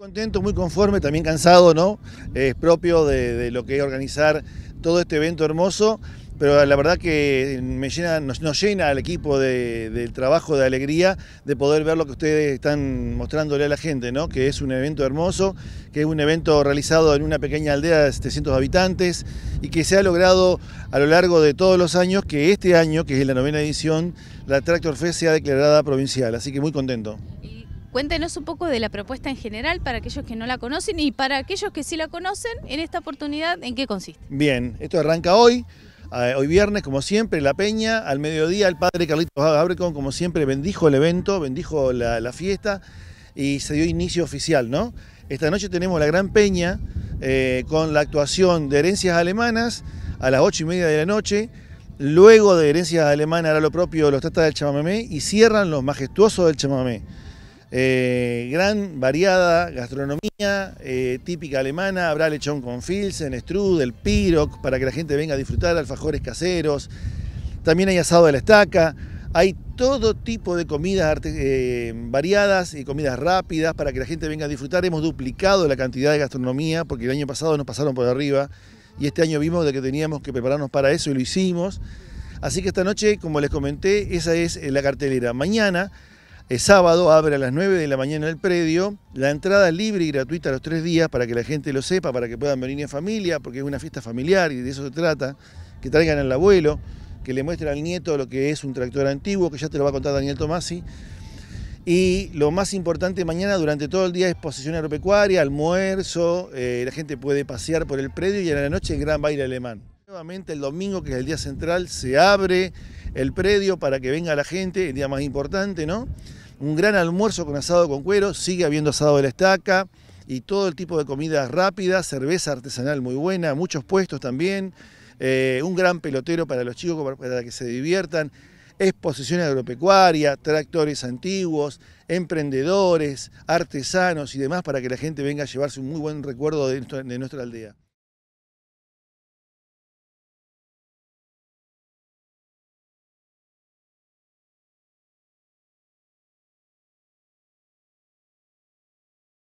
Contento, muy conforme, también cansado, ¿no? Es propio de, lo que es organizar todo este evento hermoso, pero la verdad que nos, llena al equipo del trabajo, de alegría, de poder ver lo que ustedes están mostrándole a la gente, ¿no? Que es un evento hermoso, que es un evento realizado en una pequeña aldea de 700 habitantes y que se ha logrado a lo largo de todos los años que este año, que es la novena edición, la Tractor Fest sea declarada provincial, así que muy contento. Cuéntenos un poco de la propuesta en general para aquellos que no la conocen y para aquellos que sí la conocen, en esta oportunidad, ¿en qué consiste? Bien, esto arranca hoy. Eh, hoy viernes, como siempre, La Peña, al mediodía el padre Carlitos Abrecon, como siempre, bendijo el evento, bendijo la, fiesta y se dio inicio oficial, ¿no? Esta noche tenemos la Gran Peña eh, con la actuación de Herencias Alemanas a las ocho y media de la noche. Luego de Herencias Alemanas hará lo propio Los tratas del Chamamé y cierran Los Majestuosos del Chamamé. Eh, gran variada gastronomía eh, típica alemana, habrá lechón con Filsen, Strudel, Pirok, para que la gente venga a disfrutar, alfajores caseros, también hay asado de la estaca, hay todo tipo de comidas eh, variadas y comidas rápidas para que la gente venga a disfrutar. Hemos duplicado la cantidad de gastronomía porque el año pasado nos pasaron por arriba y este año vimos de que teníamos que prepararnos para eso y lo hicimos. Así que esta noche, como les comenté, esa es la cartelera. Mañana el sábado, abre a las 9 de la mañana el predio. La entrada libre y gratuita a los tres días para que la gente lo sepa, para que puedan venir en familia, porque es una fiesta familiar y de eso se trata. Que traigan al abuelo, que le muestren al nieto lo que es un tractor antiguo, que ya te lo va a contar Daniel Tomasi. Y lo más importante mañana durante todo el día es posesión agropecuaria, almuerzo, eh, la gente puede pasear por el predio y en la noche gran baile alemán. Nuevamente el domingo, que es el día central, se abre el predio para que venga la gente, el día más importante, ¿no? Un gran almuerzo con asado con cuero, sigue habiendo asado de la estaca y todo el tipo de comidas rápidas, cerveza artesanal muy buena, muchos puestos también, eh, un gran pelotero para los chicos para que se diviertan, exposición agropecuaria, tractores antiguos, emprendedores, artesanos y demás para que la gente venga a llevarse un muy buen recuerdo de nuestra aldea.